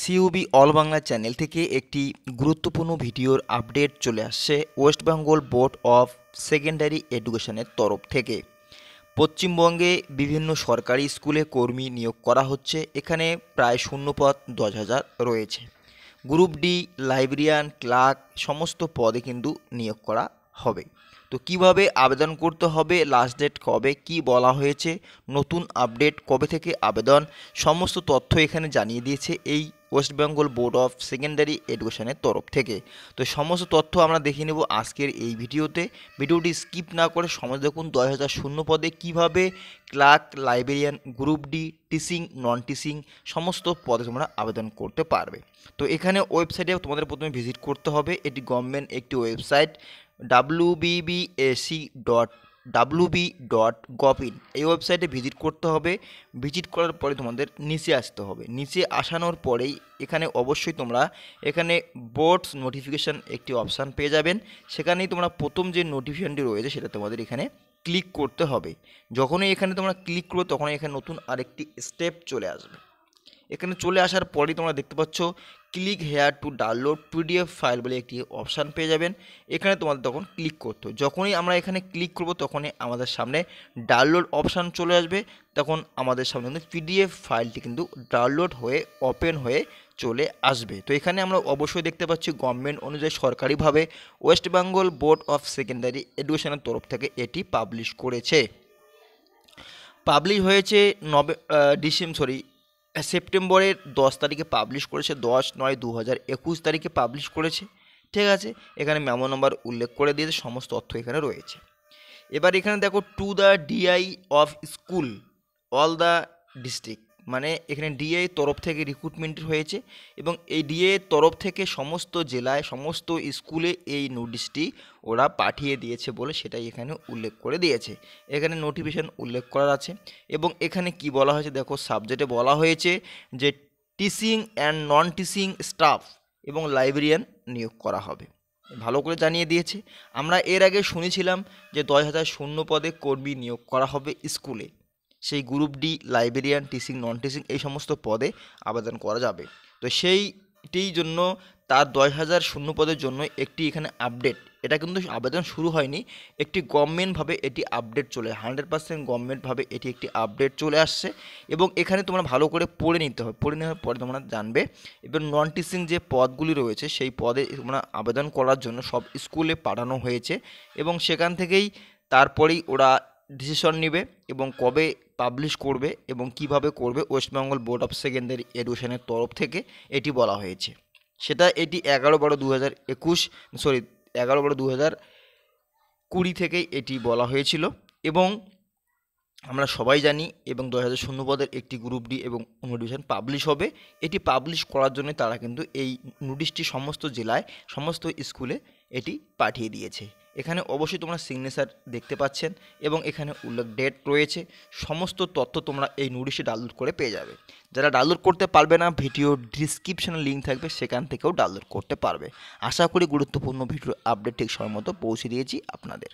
সিউবি all Bangla channel থেকে একটি গুরুত্বপূর্ণ ভিডিওর আপডেট চলে আসছে West Bengal board of secondary এডুকেশনের তরফ থেকে পশ্চিমবঙ্গে বিভিন্ন সরকারি স্কুলে কর্মী নিয়োগ করা হচ্ছে এখানে প্রায় শূন্যপদ দশ হাজার রয়েছে গ্রুপ ডি লাইব্রেরিয়ান ক্লার্ক সমস্ত পদে কিন্তু নিয়োগ করা হবে তো কিভাবে আবেদন করতে হবে লাস্ট ডেট কবে কি বলা হয়েছে নতুন আপডেট কবে থেকে আবেদন সমস্ত তথ্য এখানে জানিয়ে দিয়েছে এই West Bengal board of secondary এডুকেশনের তরফ থেকে তো সমস্ত তথ্য আমরা দেখে নেব আজকের এই ভিডিওতে ভিডিওটি স্কিপ না করে সমাজ দেখুন দশ হাজার শূন্য পদে কীভাবে clerk librarian group D teaching non teaching সমস্ত পদে তোমরা আবেদন করতে পারবে তো এখানে ওয়েবসাইটে তোমাদের প্রথমে ভিজিট করতে হবে এটি গভর্নমেন্ট একটি website WBBSC dot WB dot gov in এই ওয়েবসাইটে ভিজিট করতে হবে ভিজিট করার পরে তোমাদের নিচে আসতে হবে নিচে আসানোর পরেই এখানে অবশ্যই তোমরা এখানে বোর্ডস নোটিফিকেশান একটি অপশান পেয়ে যাবেন সেখানেই তোমরা প্রথম যে নোটিফিকেশানটি রয়েছে সেটা তোমাদের এখানে ক্লিক করতে হবে যখনই এখানে তোমরা ক্লিক করবে তখনই এখানে নতুন আরেকটি স্টেপ চলে আসবে এখানে চলে আসার পরেই তোমরা দেখতে পাচ্ছ click here to download PDF file বলে একটি অপশান পেয়ে যাবেন এখানে তোমাদের তখন ক্লিক করতে যখনই আমরা এখানে ক্লিক করব তখনই আমাদের সামনে ডাউনলোড অপশান চলে আসবে তখন আমাদের সামনে কিন্তু পিডিএফ ফাইলটি কিন্তু ডাউনলোড হয়ে ওপেন হয়ে চলে আসবে তো এখানে আমরা অবশ্যই দেখতে পাচ্ছি গভর্নমেন্ট অনুযায়ী সরকারিভাবে West Bengal board of secondary এডুকেশনের তরফ থেকে এটি পাবলিশ করেছে পাবলিশ হয়েছে নভে ডিসেম্বর সরি সেপ্টেম্বরের দশ তারিখে পাবলিশ করেছে দশ নয় দু হাজার একুশ তারিখে পাবলিশ করেছে ঠিক আছে এখানে মেমো নাম্বার উল্লেখ করে দিয়েছে সমস্ত অর্থ এখানে রয়েছে এবার এখানে দেখো to the DI of school all the district মানে এখানে ডিএ তরফ থেকে রিক্রুটমেন্ট হয়েছে এবং এই ডিএ তরফ থেকে সমস্ত জেলায় সমস্ত স্কুলে এই নোটিশটি ওরা পাঠিয়ে দিয়েছে বলে সেটাই এখানে উল্লেখ করে দিয়েছে এখানে নোটিফিকেশান উল্লেখ করার আছে এবং এখানে কি বলা হয়েছে দেখো সাবজেক্টে বলা হয়েছে যে teaching and non teaching staff এবং লাইব্রেরিয়ান নিয়োগ করা হবে ভালো করে জানিয়ে দিয়েছে আমরা এর আগে শুনেছিলাম যে দশ হাজার শূন্য পদে কর্মী নিয়োগ করা হবে স্কুলে সেই group D librarian teaching non teaching এই সমস্ত পদে আবেদন করা যাবে তো সেইটির জন্য তার দশ হাজার শূন্য পদের জন্য একটি এখানে আপডেট এটা কিন্তু আবেদন শুরু হয়নি একটি গভর্নমেন্টভাবে এটি আপডেট চলে হান্ড্রেড পার্সেন্ট গভর্নমেন্টভাবে এটি একটি আপডেট চলে আসছে এবং এখানে তোমরা ভালো করে পড়ে নিতে হবে পড়ে নেওয়ার পরে তোমরা জানবে এবং নন টিচিং যে পদগুলি রয়েছে সেই পদে তোমরা আবেদন করার জন্য সব স্কুলে পাঠানো হয়েছে এবং সেখান থেকেই তারপরেই ওরা ডিসিশন নেবে এবং কবে পাবলিশ করবে এবং কিভাবে করবে ওয়েস্টবেঙ্গল বোর্ড অফ সেকেন্ডারি এডুকেশনের তরফ থেকে এটি বলা হয়েছে সেটা এটি এগারো বারো দু হাজার একুশ সরি এগারো বারো দু হাজার কুড়ি থেকেই এটি বলা হয়েছিল এবং আমরা সবাই জানি এবং দশ হাজার শূন্যপদের একটি গ্রুপ ডি এবং নোটিফিকেশান পাবলিশ হবে এটি পাবলিশ করার জন্য তারা কিন্তু এই নোটিশটি সমস্ত জেলায় সমস্ত স্কুলে এটি পাঠিয়ে দিয়েছে এখানে অবশ্যই তোমরা সিগনেচার দেখতে পাচ্ছেন এবং এখানে উল্লেখ ডেট রয়েছে সমস্ত তথ্য তোমরা এই নোটিশে ডাউনলোড করে পেয়ে যাবে যারা ডাউনলোড করতে পারবে না ভিডিও ডিসক্রিপশানে লিঙ্ক থাকবে সেখান থেকেও ডাউনলোড করতে পারবে আশা করি গুরুত্বপূর্ণ ভিডিও আপডেট ঠিক সময় মতো পৌঁছে দিয়েছি আপনাদের